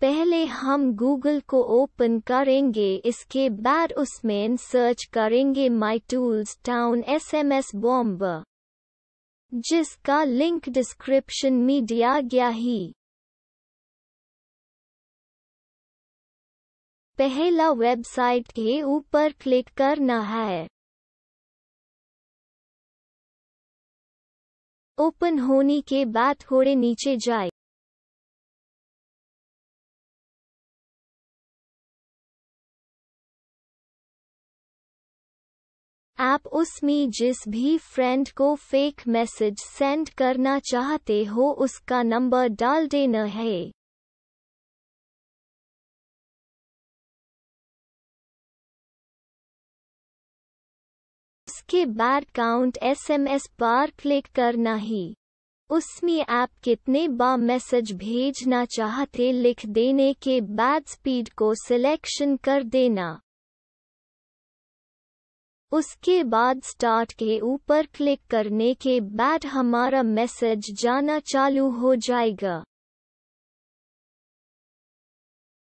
पहले हम गूगल को ओपन करेंगे इसके बाद उसमें सर्च करेंगे my tools town S M S bomb जिसका लिंक डिस्क्रिप्शन में दिया गया ही पहला वेबसाइट के ऊपर क्लिक करना है ओपन होने के बाद थोड़े नीचे जाए आप उसमें जिस भी फ्रेंड को फेक मैसेज सेंड करना चाहते हो उसका नंबर डाल देना है उसके बार काउंट एसएमएस पर क्लिक करना ही उसमें आप कितने बार मैसेज भेजना चाहते लिख देने के बाद स्पीड को सिलेक्शन कर देना उसके बाद स्टार्ट के ऊपर क्लिक करने के बाद हमारा मैसेज जाना चालू हो जाएगा